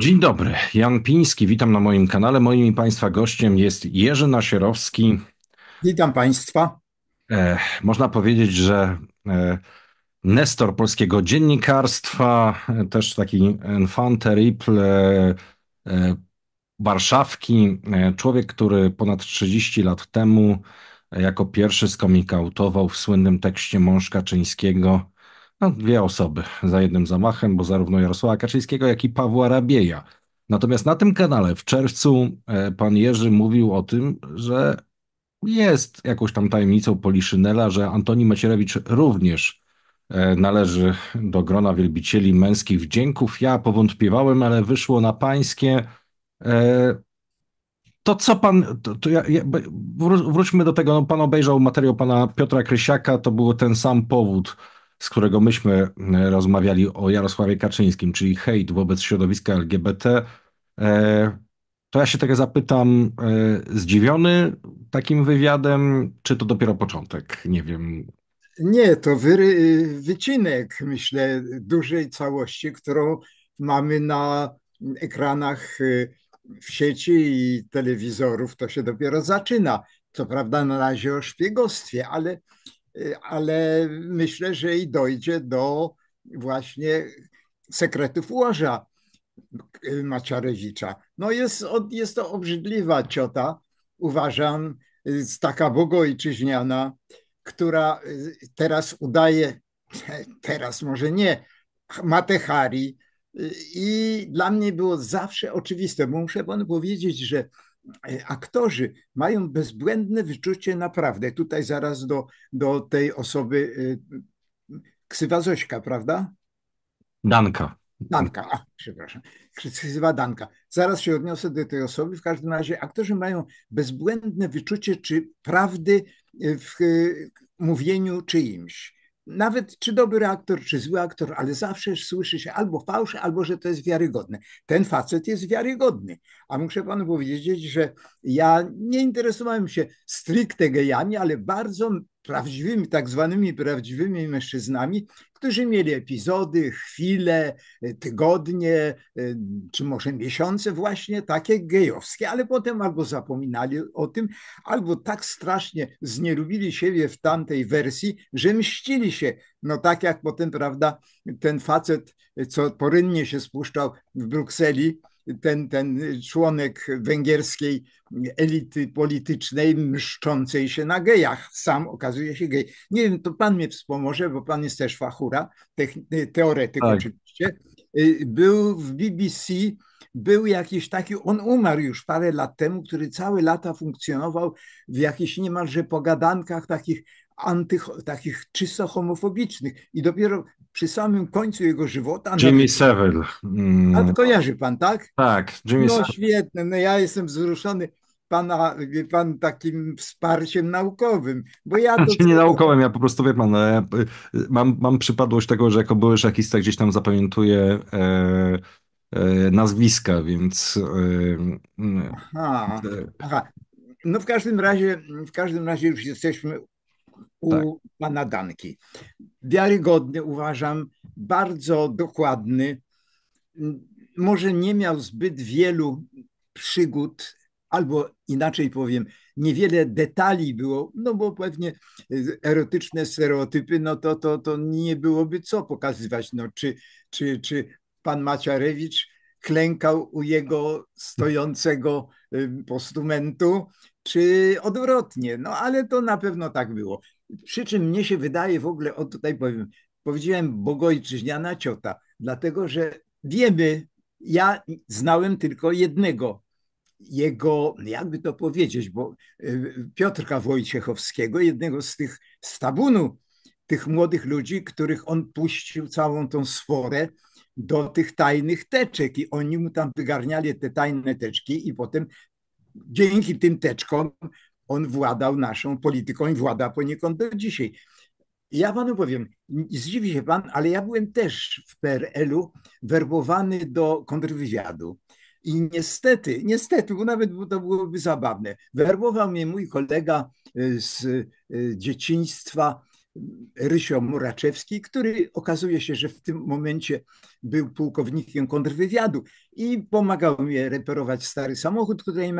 Dzień dobry, Jan Piński, witam na moim kanale. Moim i Państwa gościem jest Jerzy Nasierowski. Witam Państwa. E, można powiedzieć, że e, Nestor polskiego dziennikarstwa, e, też taki enfant terrible e, e, warszawki, e, człowiek, który ponad 30 lat temu jako pierwszy skomikautował w słynnym tekście Mąż Kaczyńskiego no, dwie osoby za jednym zamachem, bo zarówno Jarosława Kaczyńskiego, jak i Pawła Rabieja. Natomiast na tym kanale w czerwcu e, pan Jerzy mówił o tym, że jest jakąś tam tajemnicą Poliszynela, że Antoni Macierewicz również e, należy do grona wielbicieli męskich wdzięków. Ja powątpiewałem, ale wyszło na pańskie. E, to co pan, to, to ja, ja, wróćmy do tego, no, pan obejrzał materiał pana Piotra Krysiaka, to był ten sam powód z którego myśmy e, rozmawiali o Jarosławie Kaczyńskim, czyli hejt wobec środowiska LGBT, e, to ja się tego zapytam, e, zdziwiony takim wywiadem, czy to dopiero początek? Nie wiem. Nie, to wy, y, wycinek, myślę, dużej całości, którą mamy na ekranach y, w sieci i telewizorów, to się dopiero zaczyna. Co prawda na razie o szpiegostwie, ale ale myślę, że i dojdzie do właśnie sekretów łoża Maciarewicza. No jest, jest to obrzydliwa ciota, uważam, taka bogojczyźniana, która y, teraz udaje, teraz może nie, Matehari. Y, I dla mnie było zawsze oczywiste, bo muszę panu powiedzieć, że E, aktorzy mają bezbłędne wyczucie naprawdę. Tutaj zaraz do, do tej osoby y, ksywa Zośka, prawda? Danka. Danka, a, przepraszam, ksywa Danka. Zaraz się odniosę do tej osoby. W każdym razie aktorzy mają bezbłędne wyczucie czy prawdy y, w y, mówieniu czyimś nawet czy dobry aktor, czy zły aktor, ale zawsze słyszy się albo fałsz, albo że to jest wiarygodne. Ten facet jest wiarygodny. A muszę panu powiedzieć, że ja nie interesowałem się stricte gejami, ale bardzo prawdziwymi, tak zwanymi prawdziwymi mężczyznami, którzy mieli epizody, chwile, e, tygodnie, e, czy może miesiące właśnie takie gejowskie, ale potem albo zapominali o tym, albo tak strasznie znierubili siebie w tamtej wersji, że mścili się. No tak jak potem, prawda, ten facet, co porynnie się spuszczał w Brukseli, ten, ten członek węgierskiej elity politycznej mszczącej się na gejach. Sam okazuje się gej. Nie wiem, to pan mnie wspomoże, bo pan jest też fachura, teoretyk tak. oczywiście. Y, był w BBC, był jakiś taki, on umarł już parę lat temu, który całe lata funkcjonował w jakichś niemalże pogadankach takich antych, takich czysto homofobicznych. I dopiero przy samym końcu jego żywota. Jimmy nawet... A Mm. A kojarzy pan, tak? Tak, Jimmy No Savile. świetne, no ja jestem wzruszony pana, wie pan, takim wsparciem naukowym, bo ja... Znaczy, to nie naukowym, ja po prostu, wie pan, no, ja y, mam, mam przypadłość tego, że jako były szachista gdzieś tam zapamiętuję e, e, nazwiska, więc... E, aha, aha. No w każdym razie, w każdym razie już jesteśmy u tak. pana Danki. Wiarygodny uważam, bardzo dokładny. Może nie miał zbyt wielu przygód, albo inaczej powiem, niewiele detali było, no bo pewnie e, erotyczne stereotypy, no to, to, to nie byłoby co pokazywać. No, czy, czy, czy pan Maciarewicz klękał u jego stojącego e, postumentu, czy odwrotnie. No ale to na pewno tak było. Przy czym mnie się wydaje w ogóle, o tutaj powiem, powiedziałem Bogojczyźniana ciota, dlatego że wiemy, ja znałem tylko jednego jego, jakby to powiedzieć, bo y, Piotrka Wojciechowskiego, jednego z tych stabunu, tych młodych ludzi, których on puścił całą tą sforę do tych tajnych teczek i oni mu tam wygarniali te tajne teczki i potem dzięki tym teczkom on władał naszą polityką i włada poniekąd do dzisiaj. Ja panu powiem, zdziwi się pan, ale ja byłem też w PRL-u werbowany do kontrwywiadu. I niestety, niestety, bo nawet to byłoby zabawne, werbował mnie mój kolega y, z y, dzieciństwa, Rysio Muraczewski, który okazuje się, że w tym momencie był pułkownikiem kontrwywiadu i pomagał mi reperować stary samochód, który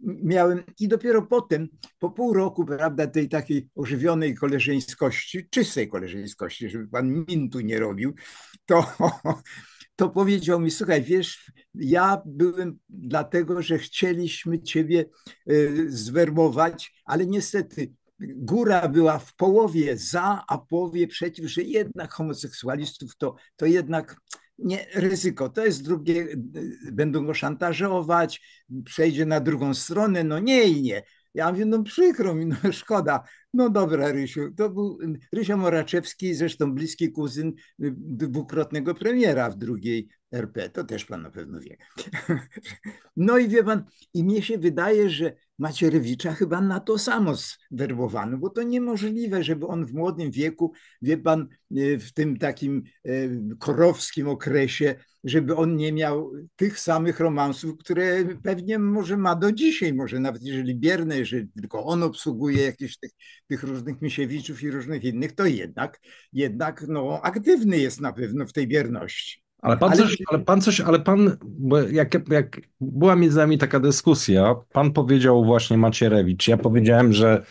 miałem, I dopiero potem, po pół roku, prawda, tej takiej ożywionej koleżeńskości, czystej koleżeńskości, żeby pan mintu nie robił, to to powiedział mi, słuchaj, wiesz, ja byłem dlatego, że chcieliśmy ciebie e, zwerbować, ale niestety góra była w połowie za, a połowie przeciw, że jednak homoseksualistów to, to jednak nie, ryzyko to jest drugie, będą go szantażować, przejdzie na drugą stronę, no nie i nie. Ja mówię, no przykro mi, no szkoda, no dobra, Rysiu. To był Rysio Moraczewski, zresztą bliski kuzyn y, dwukrotnego premiera w drugiej RP. To też pan na pewno wie. No i wie pan, i mnie się wydaje, że Macierewicza chyba na to samo zwerbowano, bo to niemożliwe, żeby on w młodym wieku, wie pan, y, w tym takim y, korowskim okresie, żeby on nie miał tych samych romansów, które pewnie może ma do dzisiaj, może nawet jeżeli bierne, jeżeli tylko on obsługuje jakieś tych tych różnych Misiewiczów i różnych innych, to jednak, jednak no, aktywny jest na pewno w tej bierności. Ale pan, Coś, ale pan coś, ale pan, jak, jak była między nami taka dyskusja, pan powiedział właśnie Macierewicz, ja powiedziałem, że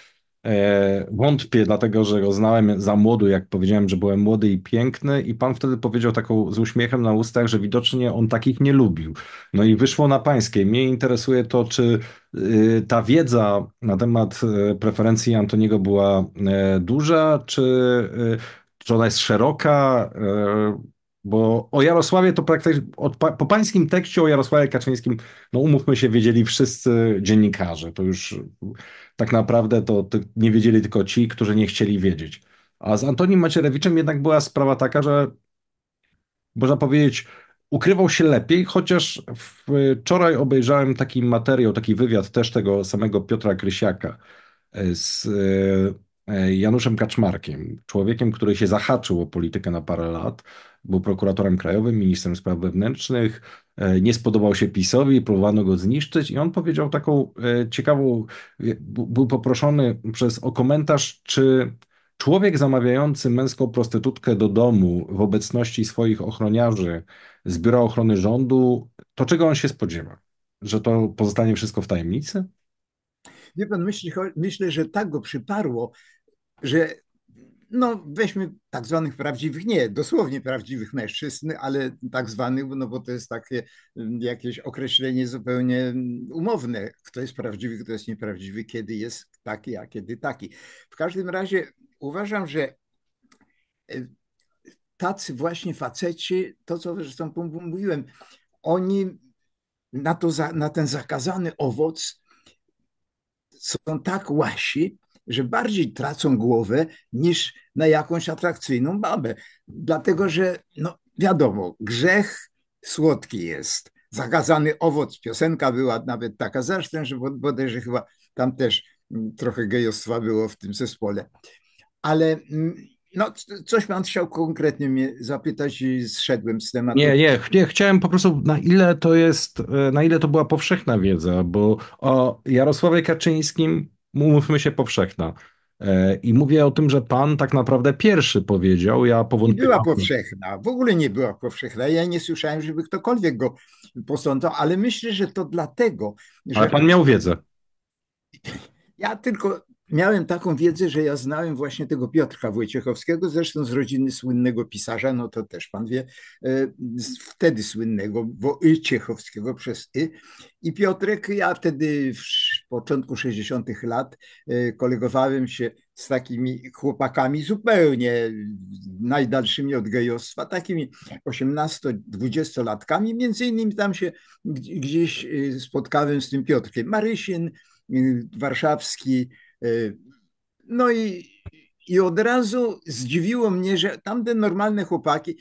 E, wątpię, dlatego że go znałem za młody, jak powiedziałem, że byłem młody i piękny, i pan wtedy powiedział taką z uśmiechem na ustach, że widocznie on takich nie lubił. No i wyszło na pańskie. Mnie interesuje to, czy y, ta wiedza na temat y, preferencji Antoniego była y, duża, czy, czy ona jest szeroka, bo o Jarosławie to praktycznie, po pańskim tekście o Jarosławie Kaczyńskim, no umówmy się, wiedzieli wszyscy dziennikarze. To już tak naprawdę to nie wiedzieli tylko ci, którzy nie chcieli wiedzieć. A z Antonim Macierewiczem jednak była sprawa taka, że można powiedzieć, ukrywał się lepiej, chociaż wczoraj obejrzałem taki materiał, taki wywiad też tego samego Piotra Krysiaka e, z e, e, Januszem Kaczmarkiem, człowiekiem, który się zahaczył o politykę na parę lat, był prokuratorem krajowym, ministrem spraw wewnętrznych, e, nie spodobał się PiSowi, próbowano go zniszczyć i on powiedział taką e, ciekawą, był poproszony przez o komentarz, czy człowiek zamawiający męską prostytutkę do domu w obecności swoich ochroniarzy z Biura Ochrony Rządu, to czego on się spodziewa? Że to pozostanie wszystko w tajemnicy? Wie pan, myślę, myślę że tak go przyparło, że no weźmy tak zwanych prawdziwych, nie dosłownie prawdziwych mężczyzn, ale tak zwanych, no bo to jest takie mm, jakieś określenie zupełnie mm, umowne, kto jest prawdziwy, kto jest nieprawdziwy, kiedy jest taki, a kiedy taki. W każdym razie uważam, że e, tacy właśnie faceci, to co zresztą mówiłem, oni na, to, na ten zakazany owoc są tak łasi, że bardziej tracą głowę niż na jakąś atrakcyjną babę. Dlatego, że no wiadomo, grzech słodki jest. Zakazany owoc, piosenka była nawet taka, zresztą, że bodajże chyba tam też mm, trochę gejostwa było w tym zespole. Ale mm, no, coś pan chciał konkretnie mnie zapytać i zszedłem z tematu. Nie, nie, nie, chciałem po prostu na ile to jest, e, na ile to była powszechna wiedza, bo o Jarosławie Kaczyńskim umówmy się, powszechna. E, I mówię o tym, że pan tak naprawdę pierwszy powiedział, ja powątpię... była powszechna, w ogóle nie była powszechna. Ja nie słyszałem, żeby ktokolwiek go posądzał, ale myślę, że to dlatego, że... Ale pan miał wiedzę. Ja tylko miałem taką wiedzę, że ja znałem właśnie tego Piotrka Wojciechowskiego, zresztą z rodziny słynnego pisarza, no to też pan wie, e, wtedy słynnego Wojciechowskiego y przez Y. I Piotrek, ja wtedy w początku 60. lat y, kolegowałem się z takimi chłopakami zupełnie najdalszymi od gejostwa, takimi 18-20-latkami. Między innymi tam się gdzieś y, spotkałem z tym Piotrkiem Marysin, y, warszawski. No i, i od razu zdziwiło mnie, że tamte normalne chłopaki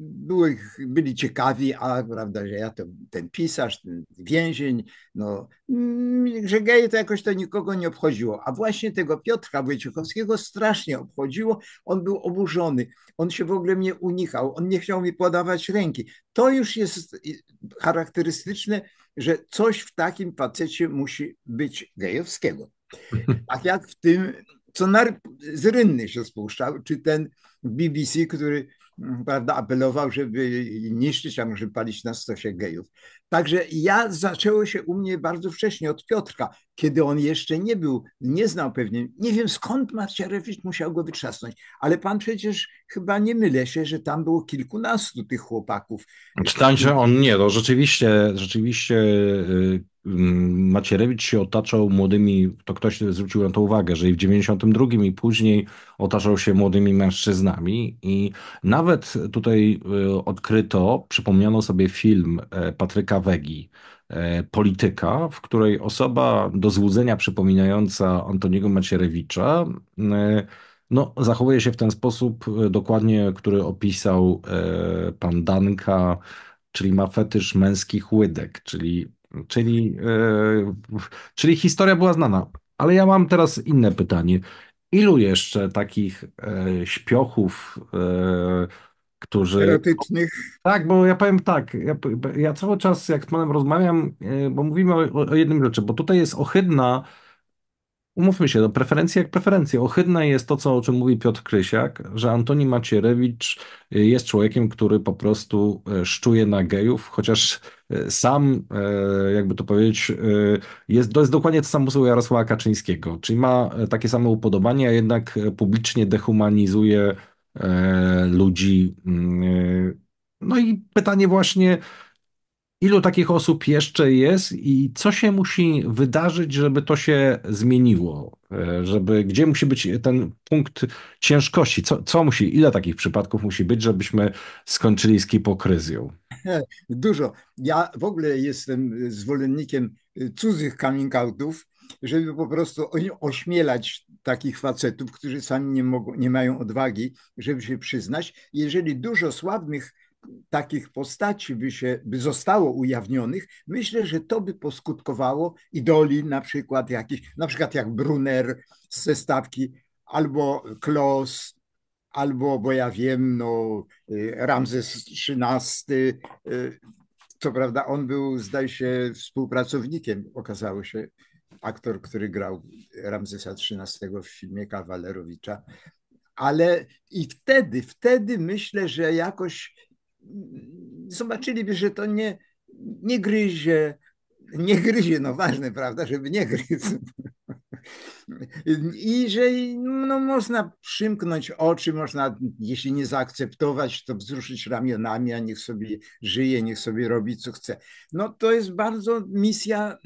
były, byli ciekawi, a prawda, że ja to, ten pisarz, ten więzień, no, mm, że geje to jakoś to nikogo nie obchodziło. A właśnie tego Piotra Wojciechowskiego strasznie obchodziło. On był oburzony, on się w ogóle mnie unikał, on nie chciał mi podawać ręki. To już jest y, charakterystyczne, że coś w takim facecie musi być gejowskiego. A tak jak w tym, co na, z rynny się spuszczał, czy ten BBC, który Mhm, prawda, apelował, żeby niszczyć, a może palić na stosie gejów. Także ja zaczęło się u mnie bardzo wcześnie, od Piotrka, kiedy on jeszcze nie był, nie znał pewnie, nie wiem skąd Macierewicz musiał go wytrzasnąć, ale pan przecież chyba nie mylę się, że tam było kilkunastu tych chłopaków. Czytałem, że on nie, no rzeczywiście, rzeczywiście y, Mm, Macierewicz się otaczał młodymi, to ktoś zwrócił na to uwagę, że i w 92 i później otaczał się młodymi mężczyznami i nawet tutaj y, odkryto, przypomniano sobie film e, Patryka Wegi, e, polityka, w której osoba do złudzenia przypominająca Antoniego Macierewicza mm, e, no, zachowuje się w ten sposób dokładnie, który opisał pan Danka, czyli ma fetysz męskich łydek, czyli Czyli, e, czyli historia była znana. Ale ja mam teraz inne pytanie. Ilu jeszcze takich e, śpiochów, e, którzy. Teoretycznych. Tak, bo ja powiem tak. Ja, ja cały czas, jak z panem rozmawiam, bo mówimy o, o jednym rzeczy, bo tutaj jest ohydna. Umówmy się, do no, preferencji jak preferencje. Ohydne jest to, co, o czym mówi Piotr Krysiak, że Antoni Macierewicz jest człowiekiem, który po prostu szczuje na gejów, chociaż sam, e, jakby to powiedzieć, e, jest, to jest dokładnie to samo co u Jarosława Kaczyńskiego, czyli ma e, takie same upodobania, a jednak publicznie dehumanizuje ludzi. Mm, no i pytanie właśnie, Ilu takich osób jeszcze jest i co się musi wydarzyć, żeby to się zmieniło? E, żeby, gdzie musi być ten punkt ciężkości? Co, co musi, ile takich przypadków musi być, żebyśmy skończyli z hipokryzją? E, dużo. Ja w ogóle jestem zwolennikiem cudzych coming outów, żeby po prostu ośmielać takich facetów, którzy sami nie, mogą, nie mają odwagi, żeby się przyznać. Jeżeli dużo sławnych takich postaci by, się, by zostało ujawnionych, myślę, że to by poskutkowało idoli na przykład jakiś, na przykład jak Brunner ze stawki, albo Klos, albo, bo ja wiem, no, y, Ramzes XIII, y, co prawda on był, zdaje się, współpracownikiem, okazało się, aktor, który grał Ramzesa XIII w filmie Kawalerowicza, ale i wtedy, wtedy myślę, że jakoś zobaczyliby, że to nie, nie gryzie, nie gryzie, no ważne, prawda, żeby nie gryzł. I że no, można przymknąć oczy, można, jeśli nie zaakceptować, to wzruszyć ramionami, a niech sobie żyje, niech sobie robi, co chce. No to jest bardzo misja,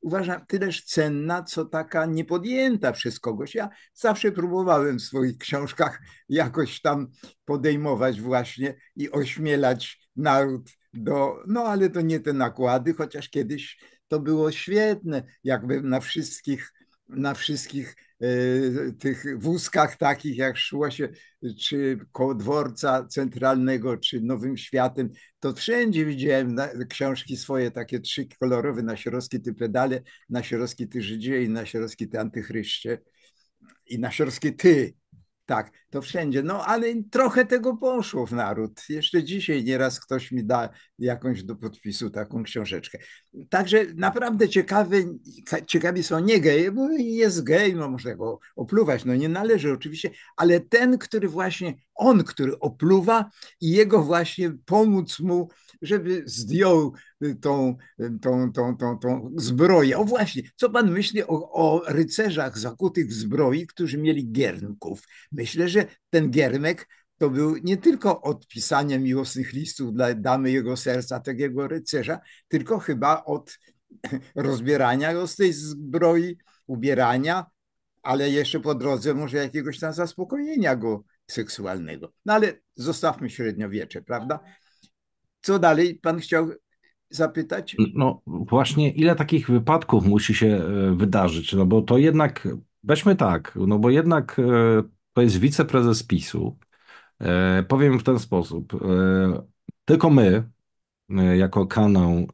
uważam, tyleż cenna, co taka niepodjęta przez kogoś. Ja zawsze próbowałem w swoich książkach jakoś tam podejmować właśnie i ośmielać naród do, no ale to nie te nakłady, chociaż kiedyś to było świetne, jakby na wszystkich na wszystkich e, tych wózkach takich, jak szło się, czy koło dworca centralnego, czy Nowym Światem, to wszędzie widziałem książki swoje, takie trzy kolorowe, na Sierowski ty pedale, na Sierowski ty Żydzie i na Sierowski ty antychryście i na Sierowski ty tak, to wszędzie. No ale trochę tego poszło w naród. Jeszcze dzisiaj nieraz ktoś mi da jakąś do podpisu taką książeczkę. Także naprawdę ciekawe, ciekawi są nie geje, bo jest gej, no można go opluwać, no nie należy oczywiście, ale ten, który właśnie on, który opluwa i jego właśnie pomóc mu, żeby zdjął y, tą, y, tą, tą, tą, tą zbroję. O właśnie, co pan myśli o, o rycerzach zakutych w zbroi, którzy mieli giernków? Myślę, że ten giermek to był nie tylko od pisania miłosnych listów dla damy jego serca, takiego rycerza, tylko chyba od rozbierania go z tej zbroi, ubierania, ale jeszcze po drodze może jakiegoś tam zaspokojenia go seksualnego. No ale zostawmy średniowiecze, prawda? Co dalej pan chciał zapytać? No właśnie, ile takich wypadków musi się e, wydarzyć? No bo to jednak, weźmy tak, no bo jednak e, to jest wiceprezes PiSu. E, powiem w ten sposób. Tylko my, jako kanał,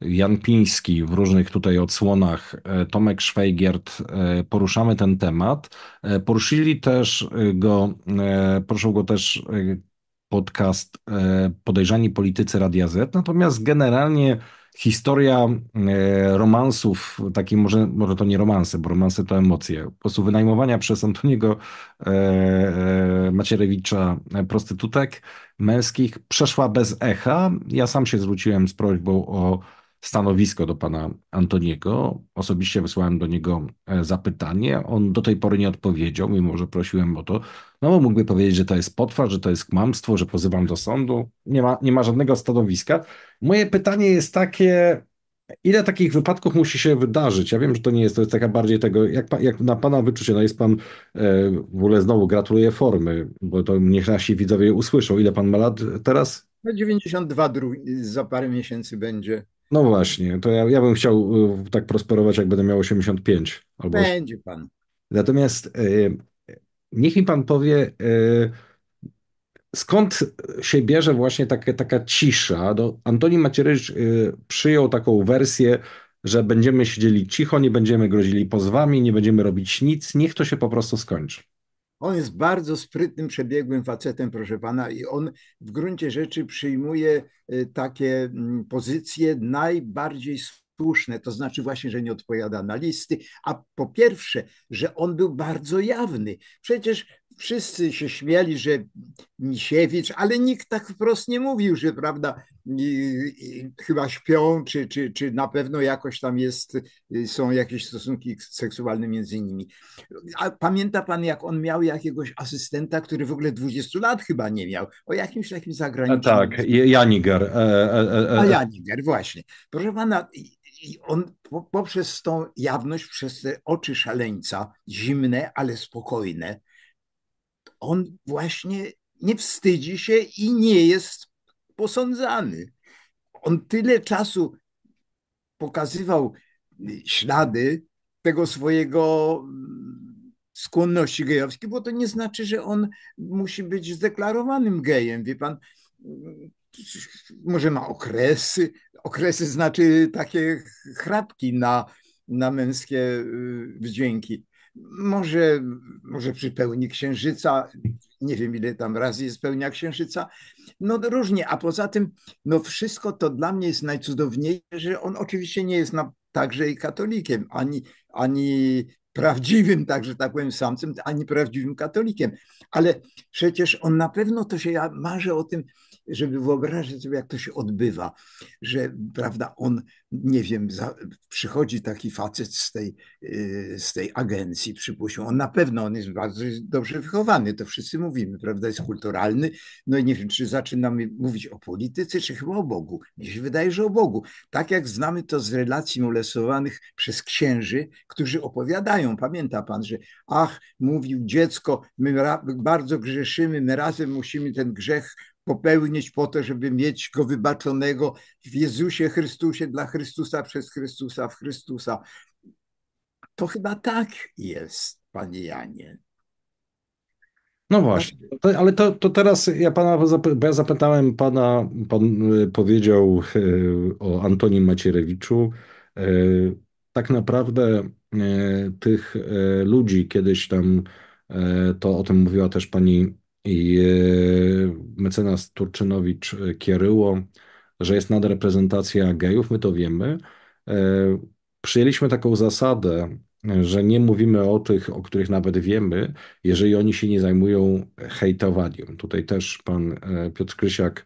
Jan Piński w różnych tutaj odsłonach, e, Tomek Szwajgiert, e, poruszamy ten temat. E, poruszyli też go, poruszył go też podcast Podejrzani Politycy Radia Z, natomiast generalnie historia romansów, takiej może, może to nie romanse, bo romanse to emocje, po prostu wynajmowania przez Antoniego Macierewicza prostytutek męskich przeszła bez echa. Ja sam się zwróciłem z prośbą o stanowisko do pana Antoniego. Osobiście wysłałem do niego e, zapytanie. On do tej pory nie odpowiedział, mimo że prosiłem o to. No bo mógłby powiedzieć, że to jest potwa, że to jest kłamstwo, że pozywam do sądu. Nie ma, nie ma żadnego stanowiska. Moje pytanie jest takie, Ile takich wypadków musi się wydarzyć? Ja wiem, że to nie jest, to jest taka bardziej tego, jak, jak na Pana wyczucie, no jest Pan, e, w ogóle znowu gratuluję formy, bo to niech nasi widzowie usłyszą. Ile Pan ma lat teraz? No 92 za parę miesięcy będzie. No właśnie, to ja, ja bym chciał y, tak prosperować, jak będę miał 85. Albo... Będzie pan. Natomiast y, niech mi pan powie, y, skąd się bierze właśnie taka, taka cisza? No, Antoni Macierewicz przyjął taką wersję, że będziemy siedzieli cicho, nie będziemy grozili pozwami, nie będziemy robić nic, niech to się po prostu skończy. On jest bardzo sprytnym, przebiegłym facetem, proszę pana, i on w gruncie rzeczy przyjmuje y, takie mm, pozycje najbardziej słuszne, to znaczy właśnie, że nie odpowiada na listy, a po pierwsze, że on był bardzo jawny. Przecież wszyscy się śmiali, że Misiewicz, ale nikt tak wprost nie mówił, że prawda, chyba śpią, czy, czy, czy na pewno jakoś tam jest, y, są jakieś stosunki seksualne między nimi. A pamięta pan, jak on miał jakiegoś asystenta, który w ogóle 20 lat chyba nie miał, o jakimś takim zagranicznym. tak, Janiger. E, e, e, e. A Janiger, właśnie. Proszę pana, i on poprzez tą jawność, przez te oczy szaleńca, zimne, ale spokojne, on właśnie nie wstydzi się i nie jest posądzany. On tyle czasu pokazywał ślady tego swojego mm, skłonności gejowskiej, bo to nie znaczy, że on musi być zdeklarowanym gejem, wie pan. Mm, może ma okresy. Okresy znaczy takie chrapki na, na męskie y, wdzięki może, może przy pełni księżyca, nie wiem ile tam razy jest pełnia księżyca, no różnie, a poza tym no wszystko to dla mnie jest najcudowniejsze, że on oczywiście nie jest na, także i katolikiem, ani, ani prawdziwym, także tak powiem, samcem, ani prawdziwym katolikiem, ale przecież on na pewno to się, ja marzę o tym, żeby wyobrazić sobie, jak to się odbywa, że prawda, on, nie wiem, za, przychodzi taki facet z tej, y, z tej agencji, przypuśćmy, on na pewno, on jest bardzo dobrze wychowany, to wszyscy mówimy, prawda, jest kulturalny, no i nie wiem, czy zaczynamy mówić o polityce, czy chyba o Bogu. Mnie się wydaje, że o Bogu. Tak jak znamy to z relacji molestowanych przez księży, którzy opowiadają, pamięta pan, że ach, mówił dziecko, my bardzo grzeszymy, my razem musimy ten grzech popełnić po to, żeby mieć go wybaczonego w Jezusie Chrystusie, dla Chrystusa, przez Chrystusa, w Chrystusa. To chyba tak jest, panie Janie. No właśnie, znaczy- to, ale to, to teraz ja pana, bo ja zapytałem pana, pan y, powiedział y, o Antonim Macierewiczu. Y, tak naprawdę tych ludzi kiedyś tam, to o tym mówiła też pani i e, mecenas Turczynowicz e, kieryło, że jest nadreprezentacja gejów, my to wiemy. E, przyjęliśmy taką zasadę, że nie mówimy o tych, o których nawet wiemy, jeżeli oni się nie zajmują hejtowaniem. Tutaj też pan Piotr Krysiak,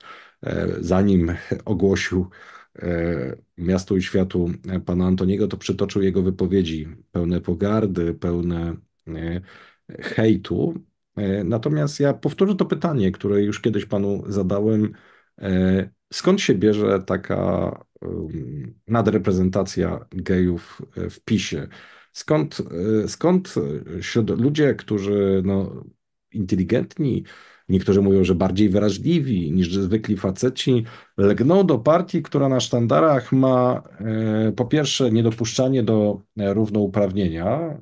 zanim ogłosił miastu i światu pana Antoniego, to przytoczył jego wypowiedzi pełne pogardy, pełne hejtu, E, natomiast ja powtórzę to pytanie, które już kiedyś panu zadałem. E, skąd się bierze taka um, nadreprezentacja gejów e, w PiSie? Skąd, skąd ludzie, którzy no, inteligentni, niektórzy mówią, że bardziej wrażliwi niż zwykli faceci, legną do partii, która na sztandarach ma po pierwsze niedopuszczanie do równouprawnienia,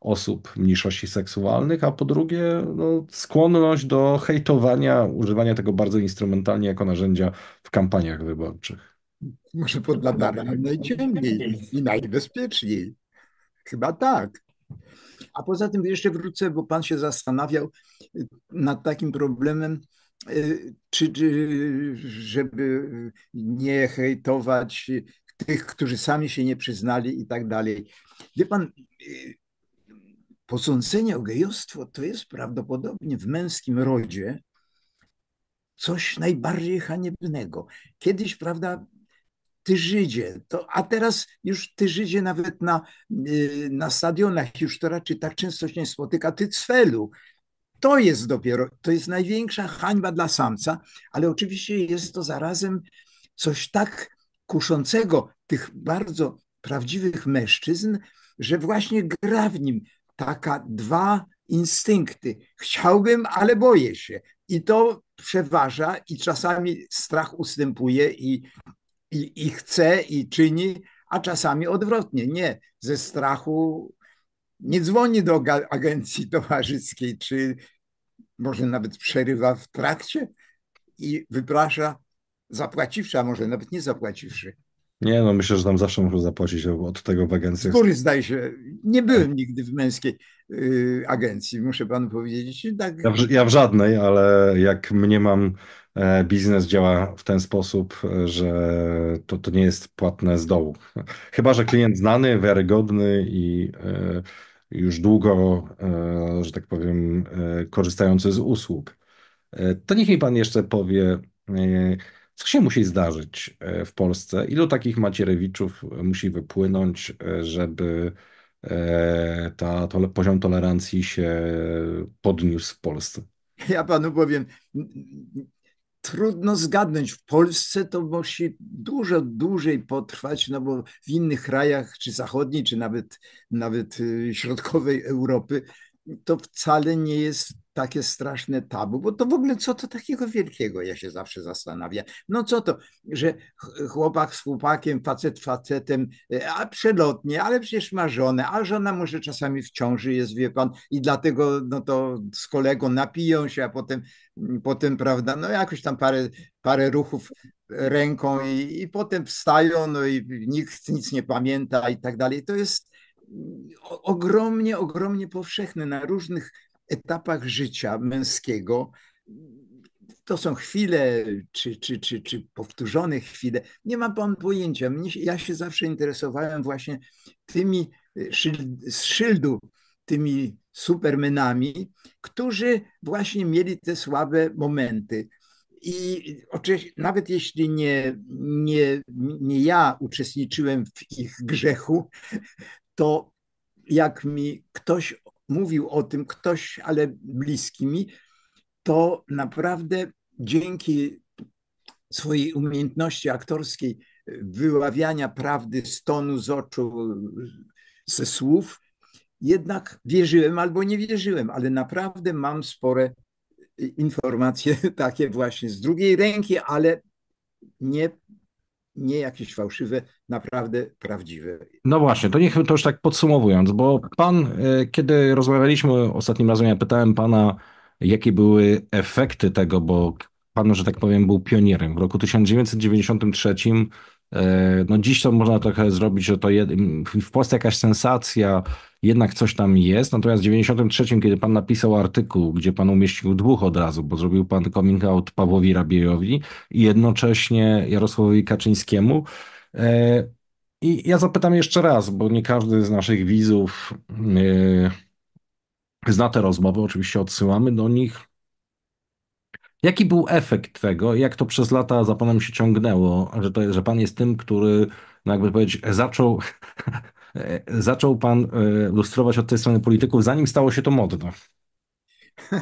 osób mniejszości seksualnych, a po drugie no, skłonność do hejtowania, używania tego bardzo instrumentalnie jako narzędzia w kampaniach wyborczych. Może pod radarem najciemniej i najbezpieczniej. Chyba tak. A poza tym jeszcze wrócę, bo pan się zastanawiał nad takim problemem, y, czy, czy żeby nie hejtować tych, którzy sami się nie przyznali i tak dalej. Wie pan, y, posącenie o gejostwo to jest prawdopodobnie w męskim rodzie coś najbardziej haniebnego. Kiedyś, prawda, ty Żydzie, to, a teraz już ty Żydzie nawet na, y, na stadionach już to raczej tak często się nie spotyka, ty Cwelu. To jest dopiero, to jest największa hańba dla samca, ale oczywiście jest to zarazem coś tak kuszącego tych bardzo prawdziwych mężczyzn, że właśnie gra w nim taka dwa instynkty. Chciałbym, ale boję się. I to przeważa i czasami strach ustępuje i, i, i chce i czyni, a czasami odwrotnie. Nie, ze strachu nie dzwoni do agencji towarzyskiej, czy może nawet przerywa w trakcie i wyprasza zapłaciwszy, a może nawet nie zapłaciwszy. Nie, no myślę, że tam zawsze muszą zapłacić od tego w agencjach. Skóry zdaje się, nie byłem tak. nigdy w męskiej y, agencji, muszę panu powiedzieć. Tak. Ja, w, ja, w, żadnej, ale jak mnie mam, e, biznes działa w ten sposób, e, że to, to nie jest płatne z dołu. Chyba, że klient znany, wiarygodny i e, już długo, e, że tak powiem, e, korzystający z usług. E, to niech mi pan jeszcze powie co się musi zdarzyć e, w Polsce? Ilu takich Macierewiczów e, musi wypłynąć, e, żeby ta, to, poziom tolerancji się podniósł w Polsce? Ja panu powiem, trudno zgadnąć. W Polsce to musi dużo dłużej potrwać, no bo w innych krajach, czy zachodniej, czy nawet, nawet y, środkowej Europy, to wcale nie jest takie straszne tabu, bo to w ogóle co to takiego wielkiego, ja się zawsze zastanawiam. No co to, że chłopak z chłopakiem, facet facetem, e, a przelotnie, ale przecież ma żonę, a żona może czasami w ciąży jest, wie pan, i dlatego no to z kolegą napiją się, a potem, mm, potem prawda, no jakoś tam parę, parę ruchów ręką i, i potem wstają, no i nikt nic nie pamięta i tak dalej. To jest ogromnie, ogromnie powszechne na różnych etapach życia męskiego. To są chwile, czy, czy, czy, czy powtórzone chwile. Nie ma pan pojęcia. Mnie, ja się zawsze interesowałem właśnie tymi e, szyld, z szyldu, tymi supermenami, którzy właśnie mieli te słabe momenty. I oczywiście, nawet jeśli nie, nie, nie ja uczestniczyłem w ich grzechu, to jak mi ktoś mówił o tym, ktoś, ale bliski mi, to naprawdę dzięki swojej umiejętności aktorskiej e, wyławiania prawdy z tonu, z oczu, e, ze słów, jednak wierzyłem albo nie wierzyłem, ale naprawdę mam spore e, informacje takie właśnie z drugiej ręki, ale nie nie jakieś fałszywe, naprawdę prawdziwe. No właśnie, to niech to już tak podsumowując, bo pan, e, kiedy rozmawialiśmy ostatnim razem, ja pytałem pana, jakie były efekty tego, bo pan, że tak powiem, był pionierem. W roku 1993 E, no dziś to można trochę zrobić, że to jed... w Polsce jakaś sensacja, jednak coś tam jest. Natomiast w 93, kiedy pan napisał artykuł, gdzie pan umieścił dwóch od razu, bo zrobił pan coming out Pawłowi Rabiejowi i jednocześnie Jarosławowi Kaczyńskiemu. E, I ja zapytam jeszcze raz, bo nie każdy z naszych widzów e, zna te rozmowy, oczywiście odsyłamy do nich. Jaki był efekt tego? Jak to przez lata za panem się ciągnęło, że, to, że pan jest tym, który, no jakby powiedzieć, zaczął, zaczął pan e, lustrować od tej strony polityków, zanim stało się to modne?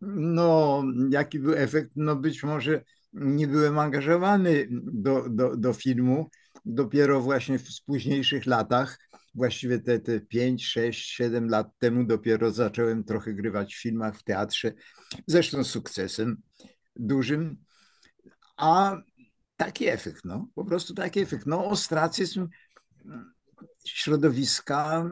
No, jaki był efekt? No być może nie byłem angażowany do, do, do filmu. Dopiero właśnie w późniejszych latach właściwie te, te 5, 6, 7 lat temu dopiero zacząłem trochę grywać w filmach, w teatrze, zresztą z sukcesem dużym. A taki efekt, no, po prostu taki efekt. No, ostracyzm środowiska.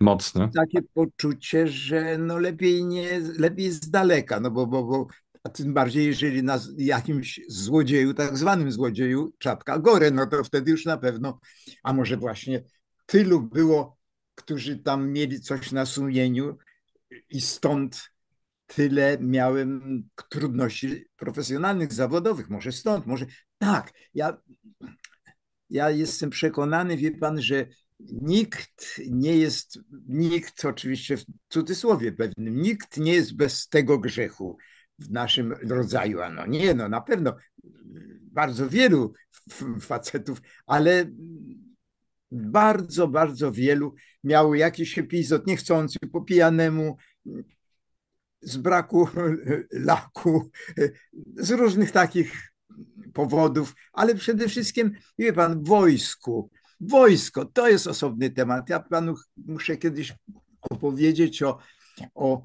Mocne. Takie poczucie, że no lepiej nie, lepiej z daleka, no bo, bo, bo a tym bardziej, jeżeli na jakimś złodzieju, tak zwanym złodzieju, czapka gore, no to wtedy już na pewno, a może właśnie tylu było, którzy tam mieli coś na sumieniu i stąd tyle miałem trudności profesjonalnych, zawodowych. Może stąd, może tak. Ja, ja jestem przekonany, wie pan, że nikt nie jest, nikt oczywiście w cudzysłowie pewnym, nikt nie jest bez tego grzechu w naszym rodzaju. Ano no nie, no na pewno bardzo wielu facetów, ale bardzo, bardzo wielu miało jakiś epizod niechcący popijanemu, z braku laku, z różnych takich powodów, ale przede wszystkim, wie pan, wojsku. Wojsko to jest osobny temat. Ja panu muszę kiedyś opowiedzieć o, o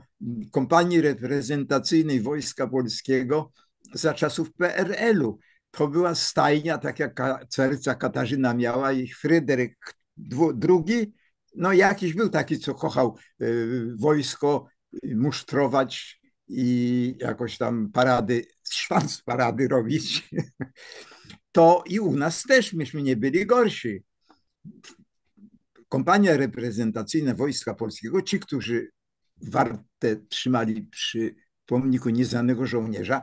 kompanii reprezentacyjnej Wojska Polskiego za czasów PRL-u to była stajnia, tak jak carica Katarzyna miała i Fryderyk II, no jakiś był taki, co kochał y, wojsko y, musztrować i jakoś tam parady, szwanc parady robić. To i u nas też myśmy nie byli gorsi. Kompania reprezentacyjna Wojska Polskiego, ci, którzy wartę trzymali przy pomniku nieznanego żołnierza,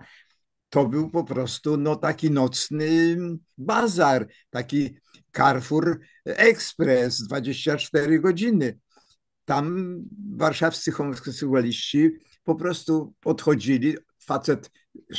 to był po prostu no, taki nocny bazar, taki Carrefour Express, 24 godziny. Tam warszawscy homoseksualiści po prostu odchodzili, facet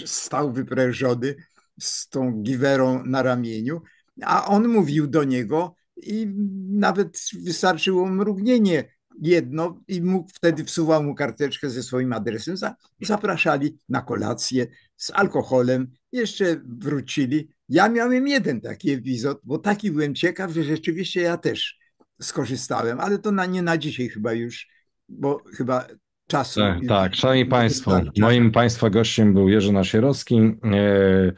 stał wyprężony z tą giwerą na ramieniu, a on mówił do niego i nawet wystarczyło mrugnienie jedno i wtedy wsuwał mu karteczkę ze swoim adresem. Zapraszali na kolację z alkoholem, jeszcze wrócili. Ja miałem jeden taki epizod, bo taki byłem ciekaw, że rzeczywiście ja też skorzystałem, ale to na, nie na dzisiaj chyba już, bo chyba czasu. Tak, tak. szanowni państwo, tak, tak. moim państwa gościem był Jerzy Nasierowski, e,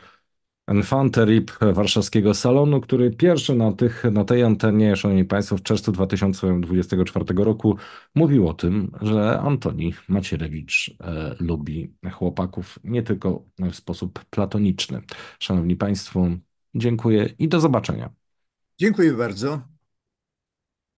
Enfant Terrible warszawskiego salonu, który pierwszy na, tych, na tej antenie, szanowni państwo, w czerwcu 2024 roku mówił o tym, że Antoni Macierewicz e, lubi chłopaków nie tylko w sposób platoniczny. Szanowni państwo, dziękuję i do zobaczenia. Dziękuję bardzo.